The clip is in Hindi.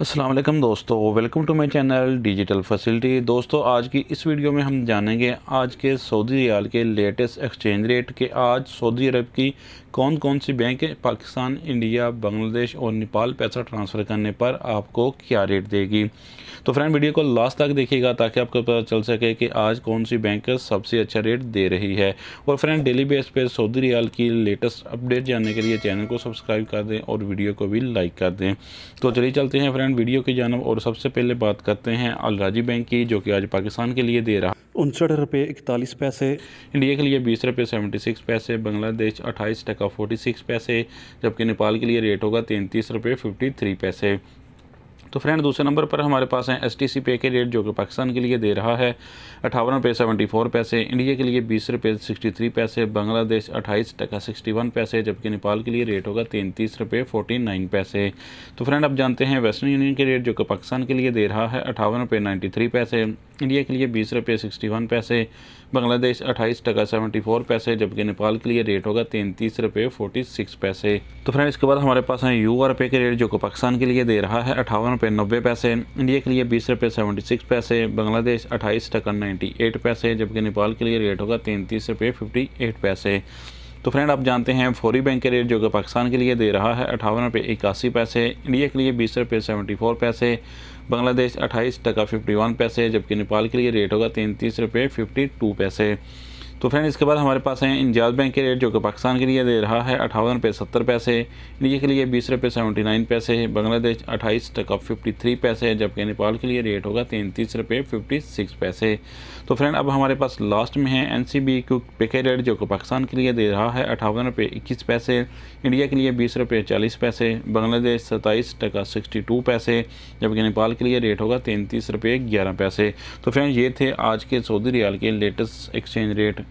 असलम दोस्तों welcome to my channel digital facility दोस्तों आज की इस वीडियो में हम जानेंगे आज के सऊदी रियाल के लेटेस्ट एक्सचेंज रेट के आज सऊदी अरब की कौन कौन सी बैंक पाकिस्तान इंडिया बांग्लादेश और नेपाल पैसा ट्रांसफ़र करने पर आपको क्या रेट देगी तो फ्रेंड वीडियो को लास्ट तक देखिएगा ताकि आपको पता चल सके कि आज कौन सी बैंक सबसे अच्छा रेट दे रही है और फ्रेंड डेली बेस पर सऊदी रियाल की लेटेस्ट अपडेट जानने के लिए चैनल को सब्सक्राइब कर दें और वीडियो को भी लाइक कर दें तो चलिए चलते हैं फ्रेंड फ्रेंड वीडियो की जानब और सबसे पहले बात करते हैं अलराजी बैंक की जो कि आज पाकिस्तान के लिए दे रहा उनसठ रुपये इकतालीस पैसे इंडिया के लिए बीस रुपये सेवेंटी सिक्स पैसे बांग्लादेश अट्ठाईस टका फोर्टी सिक्स पैसे जबकि नेपाल के लिए रेट होगा तैंतीस रुपये फिफ्टी थ्री पैसे तो फ्रेंड दूसरे नंबर पर हमारे पास हैं एस टी सी पे के रेट जो कि पाकिस्तान के लिए दे रहा है अठावन रुपये सेवेंटी फोर पैसे इंडिया के लिए बीस रुपये सिक्सटी थ्री पैसे बांग्लादेश अट्ठाईस टका सिक्सटी वन पैसे जबकि नेपाल के लिए रेट होगा तैंतीस रुपये फोर्टी नाइन पैसे तो फ्रेंड आप जानते हैं वेस्टर्न यूनियन के रेट जो कि पाकिस्तान के लिए दे रहा है अठावन रुपये नाइन्टी थ्री पैसे इंडिया के लिए बीस रुपये सिक्सटी वन पैसे बांग्लादेश अट्ठाईस टका सेवेंटी फोर पैसे जबकि नेपाल के लिए रेट होगा तैंतीस रुपये फोर्टी सिक्स पैसे तो फ्रेंड इसके बाद हमारे पास हैं यू आर पे के रेट जो कि पाकिस्तान के लिए दे रहा है अठावन रुपये नब्बे पैसे इंडिया के लिए बीस रुपये सेवेंटी सिक्स पैसे बांग्लादेश अट्ठाईस टका नाइन्टी एट पैसे जबकि नेपाल के लिए रेट होगा तैंतीस रुपये फिफ्टी एट पैसे तो फ्रेंड आप जानते हैं फौरी बैंक के रेट जो कि पाकिस्तान के लिए दे रहा है अठावन रुपये इक्यासी पैसे इंडिया के लिए बीस रुपये सेवेंटी फोर पैसे बांग्लादेश अट्ठाईस टका फिफ्टी वन पैसे जबकि नेपाल के लिए रेट होगा तैंतीस रुपये फिफ्टी टू पैसे तो फ्रेंड इसके बाद हमारे पास हैं इंजाज बैंक के रेट जो कि पाकिस्तान के लिए दे रहा है अठावन रुपये सत्तर पैसे इंडिया के लिए बीस रुपये सेवेंटी नाइन पैसे बांग्लादेश अट्ठाईस टका फिफ्टी थ्री पैसे जबकि नेपाल के लिए रेट होगा तैंतीस रुपये फिफ्टी सिक्स पैसे तो फ्रेंड अब हमारे पास लास्ट में है एन सी बी क्यू पे के रेट जो कि पाकिस्तान के लिए दे रहा है अठावन रुपये इक्कीस पैसे इंडिया के लिए बीस रुपये चालीस पैसे बांग्लादेश सत्ताईस टका सिक्सटी टू पैसे जबकि नेपाल के लिए रेट होगा तैंतीस रुपये ग्यारह पैसे तो फ्रेंड ये थे आज के सऊदी रियाल के लेटेस्ट एक्सचेंज रेट